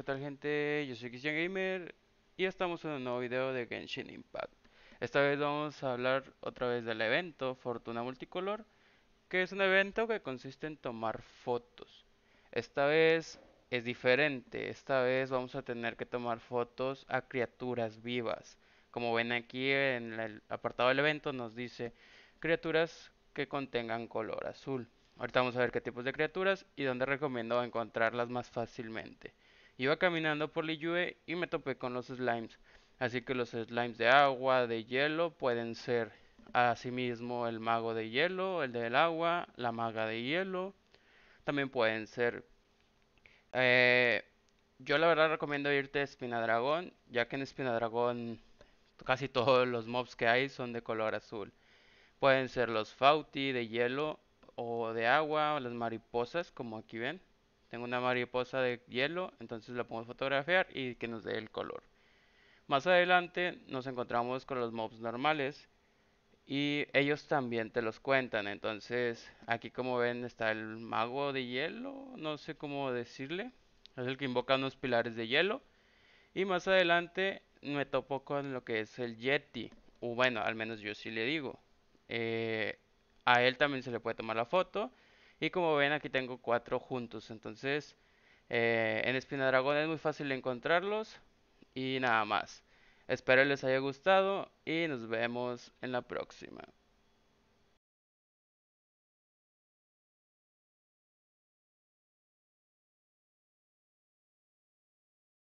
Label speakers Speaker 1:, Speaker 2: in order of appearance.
Speaker 1: qué tal gente, yo soy Christian Gamer y estamos en un nuevo video de Genshin Impact. Esta vez vamos a hablar otra vez del evento Fortuna Multicolor, que es un evento que consiste en tomar fotos. Esta vez es diferente, esta vez vamos a tener que tomar fotos a criaturas vivas. Como ven aquí en el apartado del evento nos dice criaturas que contengan color azul. Ahorita vamos a ver qué tipos de criaturas y dónde recomiendo encontrarlas más fácilmente. Iba caminando por Liyue y me topé con los slimes. Así que los slimes de agua, de hielo, pueden ser asimismo el mago de hielo, el del agua, la maga de hielo. También pueden ser... Eh, yo la verdad recomiendo irte a Espinadragón, ya que en Espinadragón casi todos los mobs que hay son de color azul. Pueden ser los Fauti de hielo o de agua, o las mariposas, como aquí ven. Tengo una mariposa de hielo, entonces la podemos fotografiar y que nos dé el color. Más adelante nos encontramos con los mobs normales y ellos también te los cuentan. Entonces aquí como ven está el mago de hielo, no sé cómo decirle. Es el que invoca unos pilares de hielo. Y más adelante me topo con lo que es el Yeti. O bueno, al menos yo sí le digo. Eh, a él también se le puede tomar la foto. Y como ven aquí tengo cuatro juntos. Entonces eh, en en Dragón es muy fácil encontrarlos. Y nada más. Espero les haya gustado y nos vemos en la próxima.